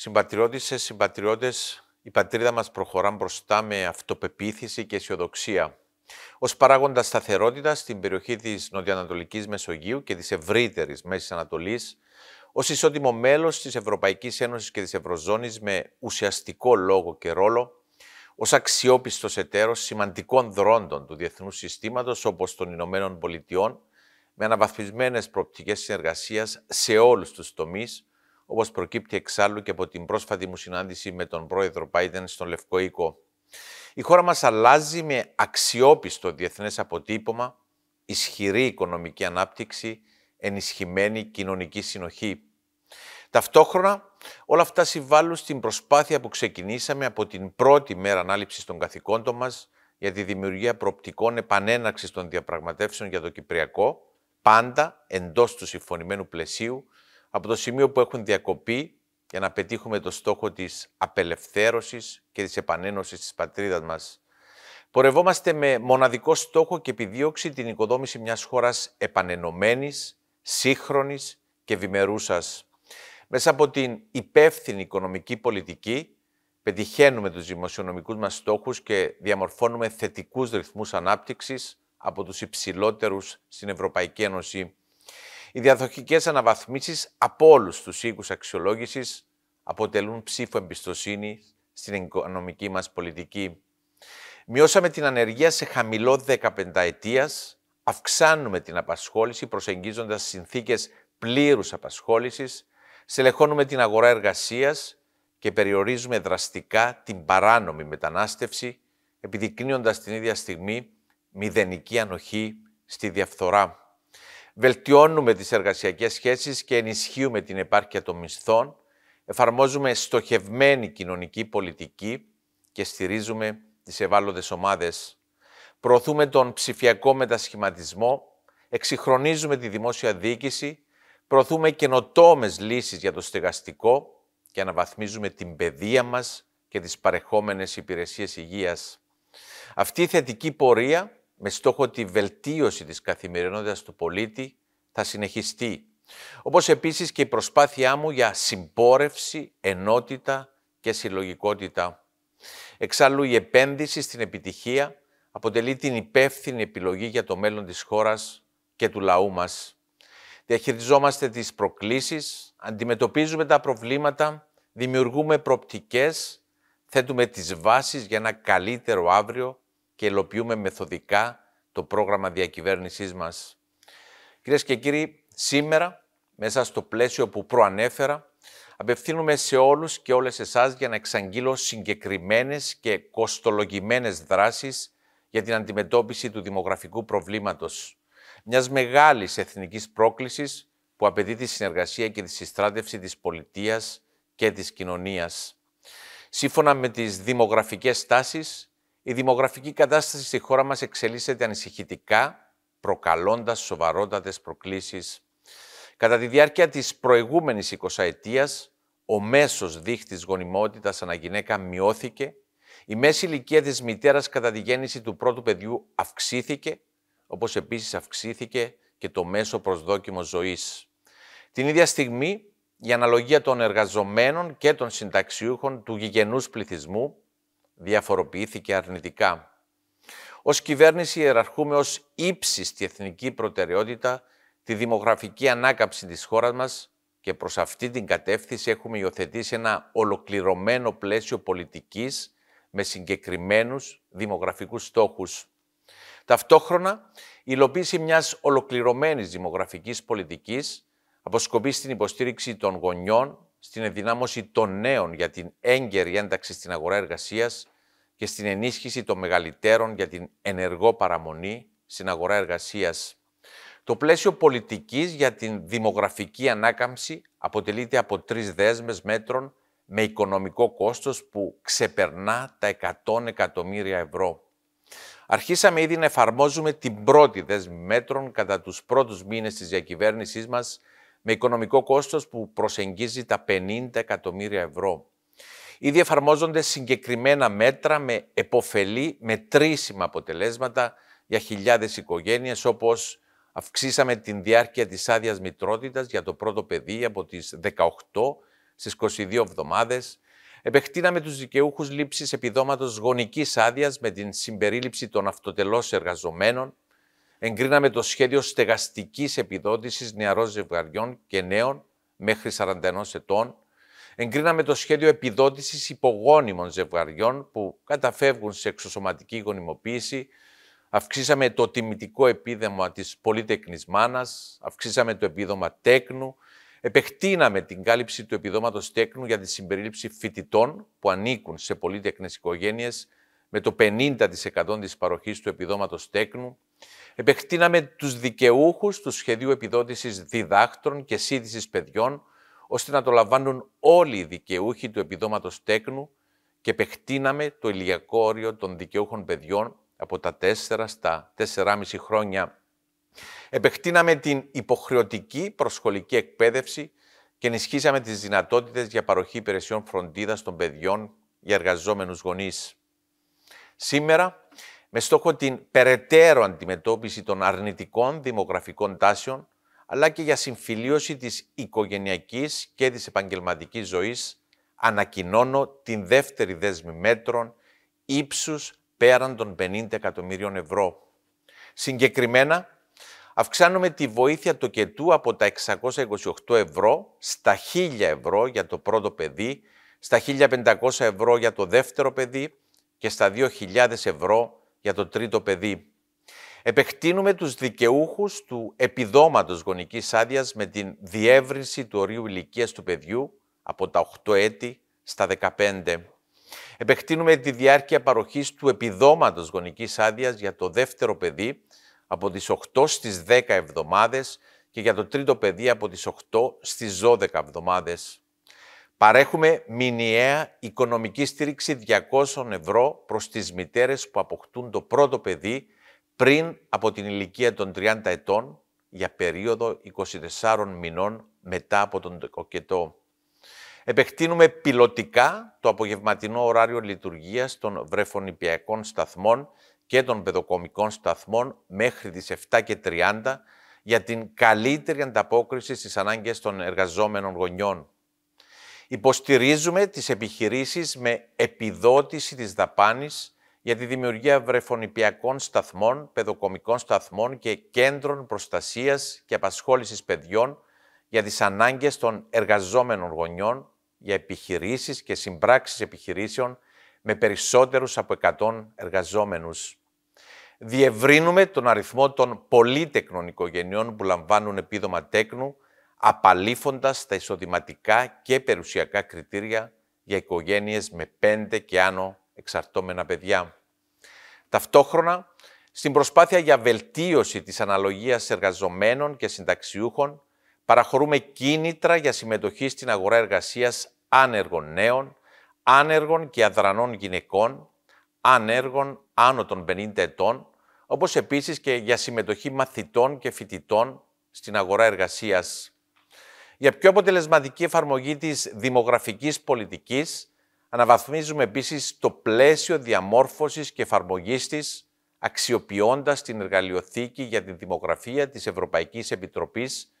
Συμπατριώτησε, συμπατριώτε, συμπατριώτες, η πατρίδα μας προχωρά μπροστά με αυτοπεποίθηση και αισιοδοξία. Ως παράγοντας σταθερότητας στην περιοχή της Νοτιοανατολικής Μεσογείου και της ευρύτερης Μέσης Ανατολής, ως ισότιμο μέλος της Ευρωπαϊκής Ένωσης και της Ευρωζώνης με ουσιαστικό λόγο και ρόλο, ως αξιόπιστος εταίρος σημαντικών δρόντων του διεθνούς συστήματος όπως των Ηνωμένων Πολιτειών, με αναβαθμισμένες προοπτικές συνεργασίας σε όλους τους τομείς, όπως προκύπτει εξάλλου και από την πρόσφατη μου συνάντηση με τον πρόεδρο Πάιντεν στον Λευκό Οίκο. Η χώρα μας αλλάζει με αξιόπιστο διεθνές αποτύπωμα, ισχυρή οικονομική ανάπτυξη, ενισχυμένη κοινωνική συνοχή. Ταυτόχρονα, όλα αυτά συμβάλλουν στην προσπάθεια που ξεκινήσαμε από την πρώτη μέρα ανάληψης των καθηκόντων μας για τη δημιουργία προοπτικών επανέναξης των διαπραγματεύσεων για το Κυπριακό, πάντα εντός του συμφωνημένου πλαισίου, από το σημείο που έχουν διακοπεί για να πετύχουμε το στόχο της απελευθέρωσης και της επανένωσης της πατρίδας μας. Πορευόμαστε με μοναδικό στόχο και επιδίωξη την οικοδόμηση μιας χώρας επανενωμένης, σύγχρονης και βημερούσας. Μέσα από την υπεύθυνη οικονομική πολιτική πετυχαίνουμε τους δημοσιονομικούς μας στόχους και διαμορφώνουμε θετικούς ρυθμούς ανάπτυξης από τους υψηλότερους στην Ευρωπαϊκή Ένωση. Οι διαδοχικές αναβαθμίσεις από όλους τους οίκους αξιολόγησης αποτελούν ψήφο εμπιστοσύνη στην οικονομική μας πολιτική. Μειώσαμε την ανεργία σε χαμηλό 15 ετία, αυξάνουμε την απασχόληση προσεγγίζοντας συνθήκες πλήρους απασχόλησης, στελεχώνουμε την αγορά εργασίας και περιορίζουμε δραστικά την παράνομη μετανάστευση, επιδεικνύοντας την ίδια στιγμή μηδενική ανοχή στη διαφθορά. Βελτιώνουμε τις εργασιακές σχέσεις και ενισχύουμε την επάρκεια των μισθών, εφαρμόζουμε στοχευμένη κοινωνική πολιτική και στηρίζουμε τις ευάλωτες ομάδες. Προωθούμε τον ψηφιακό μετασχηματισμό, εξυγχρονίζουμε τη δημόσια διοίκηση, προωθούμε καινοτόμες λύσεις για το στεγαστικό και αναβαθμίζουμε την παιδεία μας και τις παρεχόμενες υπηρεσίες υγείας. Αυτή η θετική πορεία με στόχο τη βελτίωση της καθημερινότητας του πολίτη θα συνεχιστεί. Όπως επίσης και η προσπάθειά μου για συμπόρευση, ενότητα και συλλογικότητα. Εξάλλου η επένδυση στην επιτυχία αποτελεί την υπεύθυνη επιλογή για το μέλλον της χώρας και του λαού μας. Διαχειριζόμαστε τις προκλήσεις, αντιμετωπίζουμε τα προβλήματα, δημιουργούμε προπτικές, θέτουμε τις βάσεις για ένα καλύτερο αύριο και ελοποιούμε μεθοδικά το πρόγραμμα διακυβέρνησής μας. Κυρίες και κύριοι, σήμερα, μέσα στο πλαίσιο που προανέφερα, απευθύνουμε σε όλους και όλες εσάς για να εξαγγείλω συγκεκριμένες και κοστολογημένες δράσεις για την αντιμετώπιση του δημογραφικού προβλήματος, μιας μεγάλης εθνικής πρόκλησης που απαιτεί τη συνεργασία και τη συστράτευση της πολιτείας και της κοινωνίας. Σύμφωνα με τις δημογραφικές τάσεις, η δημογραφική κατάσταση στη χώρα μας εξελίσσεται ανησυχητικά, προκαλώντας σοβαρότατες προκλήσεις. Κατά τη διάρκεια της προηγούμενης 20 ετίας, ο μέσος δείχτης γονιμότητας αναγυναίκα μειώθηκε, η μέση ηλικία της μητέρας κατά τη γέννηση του πρώτου παιδιού αυξήθηκε, όπως επίσης αυξήθηκε και το μέσο προσδόκιμος ζωής. Την ίδια στιγμή, η αναλογία των εργαζομένων και των συνταξιούχων του γηγενούς πληθυσμού διαφοροποιήθηκε αρνητικά. Ως κυβέρνηση ιεραρχούμε ως ύψιστη εθνική προτεραιότητα τη δημογραφική ανάκαψη της χώρας μας και προς αυτή την κατεύθυνση έχουμε υιοθετήσει ένα ολοκληρωμένο πλαίσιο πολιτικής με συγκεκριμένους δημογραφικούς στόχους. Ταυτόχρονα, η υλοποίηση μιας ολοκληρωμένης δημογραφικής πολιτικής αποσκοπεί στην υποστήριξη των γονιών στην ενδυνάμωση των νέων για την έγκαιρη ένταξη στην αγορά εργασίας και στην ενίσχυση των μεγαλύτερων για την ενεργό παραμονή στην αγορά εργασίας. Το πλαίσιο πολιτικής για την δημογραφική ανάκαμψη αποτελείται από τρεις δέσμες μέτρων με οικονομικό κόστος που ξεπερνά τα 100 εκατομμύρια ευρώ. Αρχίσαμε ήδη να εφαρμόζουμε την πρώτη δέσμη μέτρων κατά τους πρώτους μήνες της διακυβέρνησής μας με οικονομικό κόστος που προσεγγίζει τα 50 εκατομμύρια ευρώ. Ήδη εφαρμόζονται συγκεκριμένα μέτρα με εποφελή μετρήσιμα αποτελέσματα για χιλιάδες οικογένειες όπως αυξήσαμε την διάρκεια της άδειας μητρότητας για το πρώτο παιδί από τις 18 στις 22 εβδομάδες, επεκτείναμε τους δικαιούχους λήψης επιδόματος γονικής άδειας με την συμπερίληψη των αυτοτελώς εργαζομένων, εγκρίναμε το σχέδιο στεγαστικής επιδότησης νεαρών ζευγαριών και νέων μέχρι 41 ετών, εγκρίναμε το σχέδιο επιδότησης υπογόνιμων ζευγαριών που καταφεύγουν σε εξωσωματική γονιμοποίηση, αυξήσαμε το τιμητικό επίδομα της πολυτεκνής μάνας, αυξήσαμε το επίδομα τέκνου, επεκτείναμε την κάλυψη του επιδόματος τέκνου για τη συμπερίληψη φοιτητών που ανήκουν σε πολυτεκνές οικογένειες με το 50% της παροχής του επιδόματος τέκνου, Επεκτείναμε τους δικαιούχους του σχεδίου επιδότησης διδάκτρων και σύνδεσης παιδιών, ώστε να το λαμβάνουν όλοι οι δικαιούχοι του επιδόματος τέκνου και επεκτείναμε το ηλιακό όριο των δικαιούχων παιδιών από τα 4 στα 4,5 χρόνια. Επεκτείναμε την υποχρεωτική προσχολική εκπαίδευση και ενισχύσαμε τις δυνατότητες για παροχή υπηρεσιών φροντίδας των παιδιών για εργαζόμενους γονείς. Σήμερα, με στόχο την περαιτέρω αντιμετώπιση των αρνητικών δημογραφικών τάσεων, αλλά και για συμφιλίωση της οικογενειακής και της επαγγελματικής ζωής, ανακοινώνω την δεύτερη δέσμη μέτρων ύψους πέραν των 50 εκατομμύριων ευρώ. Συγκεκριμένα, αυξάνουμε τη βοήθεια του κετού από τα 628 ευρώ στα 1000 ευρώ για το πρώτο παιδί, στα 1500 ευρώ για το δεύτερο παιδί και στα 2.000 ευρώ για το τρίτο παιδί. Επεκτείνουμε τους δικαιούχους του επιδόματος γονικής άδειας με την διεύρυνση του ορίου ηλικίας του παιδιού από τα 8 έτη στα 15. Επεκτείνουμε τη διάρκεια παροχής του επιδόματος γονικής άδειας για το δεύτερο παιδί από τις 8 στις 10 εβδομάδες και για το τρίτο παιδί από τις 8 στις 12 εβδομάδες. Παρέχουμε μηνιαία οικονομική στήριξη 200 ευρώ προς τις μητέρες που αποκτούν το πρώτο παιδί πριν από την ηλικία των 30 ετών για περίοδο 24 μηνών μετά από τον τοκετό. Επεκτείνουμε πιλωτικά το απογευματινό ωράριο λειτουργίας των βρεφονιπιακών σταθμών και των παιδοκομικών σταθμών μέχρι τις 30 για την καλύτερη ανταπόκριση στις ανάγκες των εργαζόμενων γονιών. Υποστηρίζουμε τις επιχειρήσεις με επιδότηση της δαπάνης για τη δημιουργία βρεφονιπιακών σταθμών, παιδοκομικών σταθμών και κέντρων προστασίας και απασχόλησης παιδιών για τις ανάγκες των εργαζόμενων γονιών, για επιχειρήσεις και συμπράξεις επιχειρήσεων με περισσότερους από 100 εργαζόμενους. Διευρύνουμε τον αριθμό των πολύτεκνων οικογενειών που λαμβάνουν επίδομα τέκνου απαλήφοντας τα εισοδηματικά και περιουσιακά κριτήρια για οικογένειες με πέντε και άνω εξαρτώμενα παιδιά. Ταυτόχρονα, στην προσπάθεια για βελτίωση της αναλογίας εργαζομένων και συνταξιούχων, παραχωρούμε κίνητρα για συμμετοχή στην αγορά εργασίας άνεργων νέων, άνεργων και αδρανών γυναικών, άνεργων άνω των 50 ετών, όπως επίσης και για συμμετοχή μαθητών και φοιτητών στην αγορά εργασίας. Για πιο αποτελεσματική εφαρμογή της δημογραφικής πολιτικής, αναβαθμίζουμε επίσης το πλαίσιο διαμόρφωσης και εφαρμογής της, αξιοποιώντας την εργαλειοθήκη για τη δημογραφία της Ευρωπαϊκής Επιτροπής,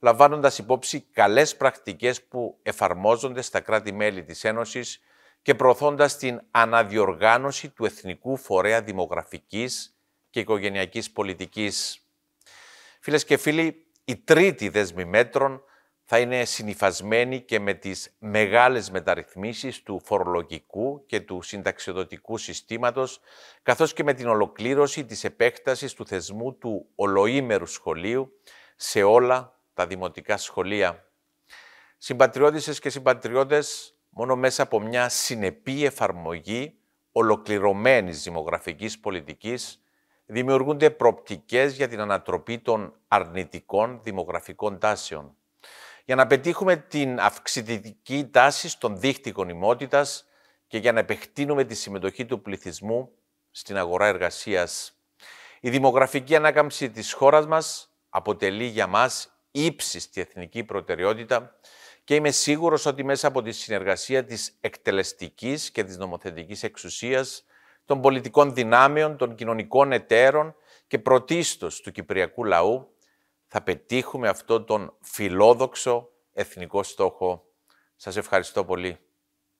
λαμβάνοντας υπόψη καλές πρακτικές που εφαρμόζονται στα κράτη-μέλη της Ένωσης και προωθώντας την αναδιοργάνωση του Εθνικού Φορέα Δημογραφικής και Οικογενειακής Πολιτικής. Φίλες και φίλοι, η τρίτη δέσμη μέτρων θα είναι συνειφασμένη και με τις μεγάλες μεταρρυθμίσεις του φορολογικού και του συνταξιοδοτικού συστήματος, καθώς και με την ολοκλήρωση της επέκτασης του θεσμού του ολοήμερου σχολείου σε όλα τα δημοτικά σχολεία. Συμπατριώτησες και συμπατριώτες, μόνο μέσα από μια συνεπή εφαρμογή ολοκληρωμένης δημογραφικής πολιτικής, δημιουργούνται προπτικές για την ανατροπή των αρνητικών δημογραφικών τάσεων για να πετύχουμε την αυξητική τάση στον δίχτυ γονιμότητας και για να επεκτείνουμε τη συμμετοχή του πληθυσμού στην αγορά εργασίας. Η δημογραφική ανάκαμψη της χώρας μας αποτελεί για μας ύψιστη εθνική προτεραιότητα και είμαι σίγουρος ότι μέσα από τη συνεργασία της εκτελεστικής και της νομοθετικής εξουσίας, των πολιτικών δυνάμεων, των κοινωνικών εταίρων και πρωτίστως του κυπριακού λαού, θα πετύχουμε αυτόν τον φιλόδοξο εθνικό στόχο. Σας ευχαριστώ πολύ.